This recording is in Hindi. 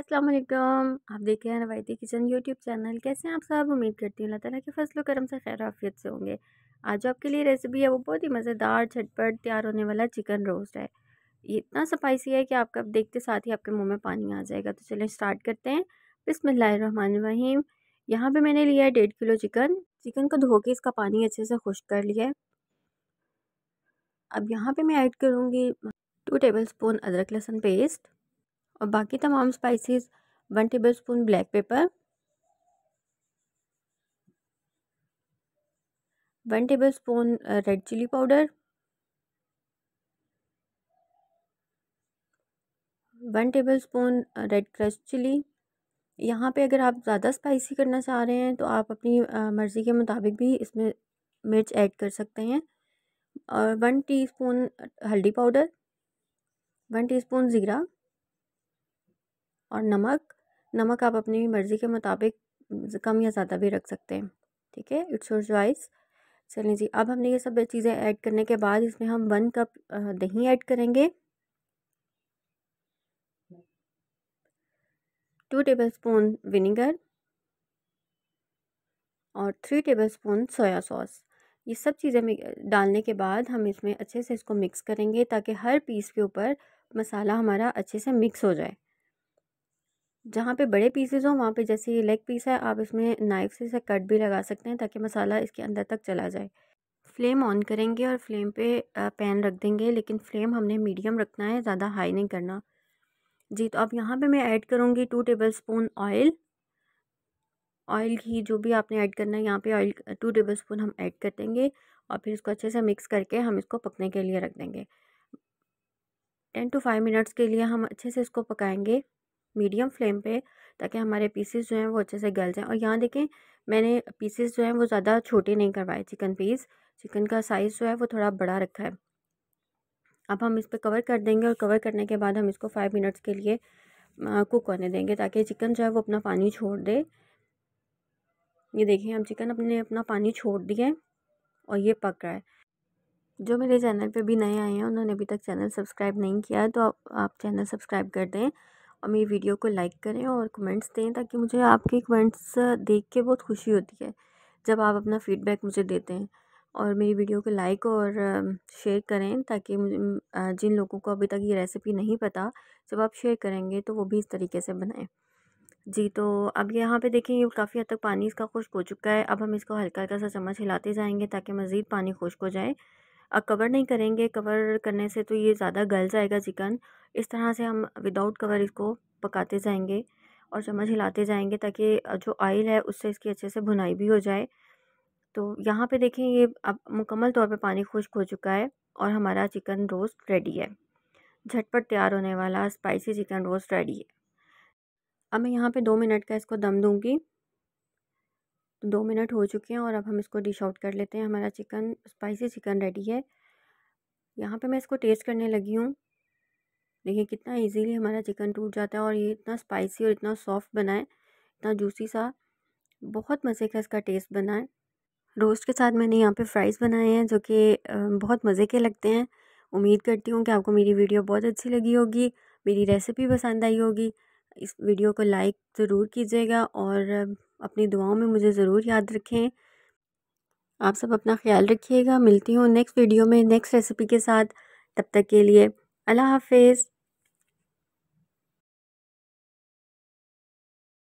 अस्सलाम वालेकुम आप देख रहे हैं रवायती किचन यूट्यूब चैनल कैसे हैं आप सब उम्मीद करती हूँ अल्लाह ताला के फसलों करम से खैर आफियत से होंगे आज आपके लिए रेसिपी है वो बहुत ही मज़ेदार झटपट तैयार होने वाला चिकन रोस्ट है ये इतना स्पाइसी है कि आपका देखते साथ ही आपके मुँह में पानी आ जाएगा तो चलें स्टार्ट करते हैं बिसमीम यहाँ पर मैंने लिया है डेढ़ किलो चिकन चिकन को धो के इसका पानी अच्छे से खुश कर लिया है अब यहाँ पर मैं ऐड करूँगी टू टेबल स्पून अदरक लहसुन पेस्ट और बाकी तमाम spices one tablespoon black pepper one tablespoon red chilli powder one tablespoon red crush chilli यहाँ पे अगर आप ज़्यादा स्पाइसी करना चाह रहे हैं तो आप अपनी uh, मर्ज़ी के मुताबिक भी इसमें मिर्च ऐड कर सकते हैं और वन टीस्पून uh, हल्दी पाउडर वन टीस्पून ज़ीरा और नमक नमक आप अपनी मर्ज़ी के मुताबिक कम या ज़्यादा भी रख सकते हैं ठीक है इट्स योर चॉइस चलिए जी अब हमने ये सब चीज़ें ऐड करने के बाद इसमें हम वन कप दही ऐड करेंगे टू टेबल स्पून विनीगर और three tablespoon soya sauce ये सब चीज़ें डालने के बाद हम इसमें अच्छे से इसको मिक्स करेंगे ताकि हर पीस के ऊपर मसाला हमारा अच्छे से मिक्स हो जाए जहाँ पे बड़े पीसेज हों वहाँ पे जैसे ये लेग पीस है आप इसमें नाइफ से इसे कट भी लगा सकते हैं ताकि मसाला इसके अंदर तक चला जाए फ्लेम ऑन करेंगे और फ्लेम पे पैन रख देंगे लेकिन फ्लेम हमने मीडियम रखना है ज़्यादा हाई नहीं करना जी तो अब यहाँ पे मैं ऐड करूँगी two tablespoon oil oil घी जो भी आपने ऐड करना है यहाँ पर ऑयल टू टेबल स्पून हम ऐड कर देंगे और फिर इसको अच्छे से मिक्स करके हम इसको पकने के लिए रख देंगे टेन टू फाइव मिनट्स के लिए हम अच्छे से इसको पकाएंगे मीडियम फ्लेम पे ताकि हमारे पीसेस जो हैं वो अच्छे से गल जाएं और यहाँ देखें मैंने पीसेस जो हैं वो ज़्यादा छोटे नहीं करवाए चिकन पीस चिकन का साइज़ जो है वो थोड़ा बड़ा रखा है अब हम इस पर कवर कर देंगे और कवर करने के बाद हम इसको फाइव मिनट्स के लिए कुक होने देंगे ताकि चिकन जो है वो अपना पानी छोड़ दे ये देखें हम चिकन अपने अपना पानी छोड़ दिए और ये पक रहा है जो मेरे चैनल पे भी नए आए हैं उन्होंने अभी तक चैनल सब्सक्राइब नहीं किया है तो आप, आप चैनल सब्सक्राइब कर दें और मेरी वीडियो को लाइक करें और कमेंट्स दें ताकि मुझे आपके कमेंट्स देख के बहुत खुशी होती है जब आप अपना फ़ीडबैक मुझे देते हैं और मेरी वीडियो को लाइक और शेयर करें ताकि जिन लोगों को अभी तक ये रेसिपी नहीं पता जब आप शेयर करेंगे तो वो भी इस तरीके से बनाएं जी तो अब यहाँ पे देखें ये काफ़ी हद तक पानी इसका खुश्क हो चुका है अब हम इसको हल्का हल्का सा चम्मच हिलाते जाएंगे ताकि मज़ीद पानी खुश्क हो जाए कवर नहीं करेंगे कवर करने से तो ये ज़्यादा गल जाएगा चिकन इस तरह से हम विदाउट कवर इसको पकाते जाएंगे और चम्मच हिलाते जाएंगे ताकि जो ऑयल है उससे इसकी अच्छे से भुनाई भी हो जाए तो यहाँ पे देखें ये अब मुकम्मल तौर पे पानी खुश्क हो चुका है और हमारा चिकन रोस्ट रेडी है झटपट तैयार होने वाला स्पाइसी चिकन रोस्ट रेडी है अब मैं यहाँ पे दो मिनट का इसको दम दूँगी दो मिनट हो चुके हैं और अब हम इसको डिश आउट कर लेते हैं हमारा चिकन स्पाइसी चिकन रेडी है यहाँ पे मैं इसको टेस्ट करने लगी हूँ देखिए कितना इजीली हमारा चिकन टूट जाता है और ये इतना स्पाइसी और इतना सॉफ्ट बनाए इतना जूसी सा बहुत मज़े का इसका टेस्ट बनाए रोस्ट के साथ मैंने यहाँ पे फ्राइज़ बनाए हैं जो कि बहुत मज़े के लगते हैं उम्मीद करती हूँ कि आपको मेरी वीडियो बहुत अच्छी लगी होगी मेरी रेसिपी पसंद आई होगी इस वीडियो को लाइक ज़रूर कीजिएगा और अपनी दुआओं में मुझे ज़रूर याद रखें आप सब अपना ख्याल रखिएगा मिलती हूँ नेक्स्ट वीडियो में नेक्स्ट रेसिपी के साथ तब तक के लिए अल्लाह हाफिज़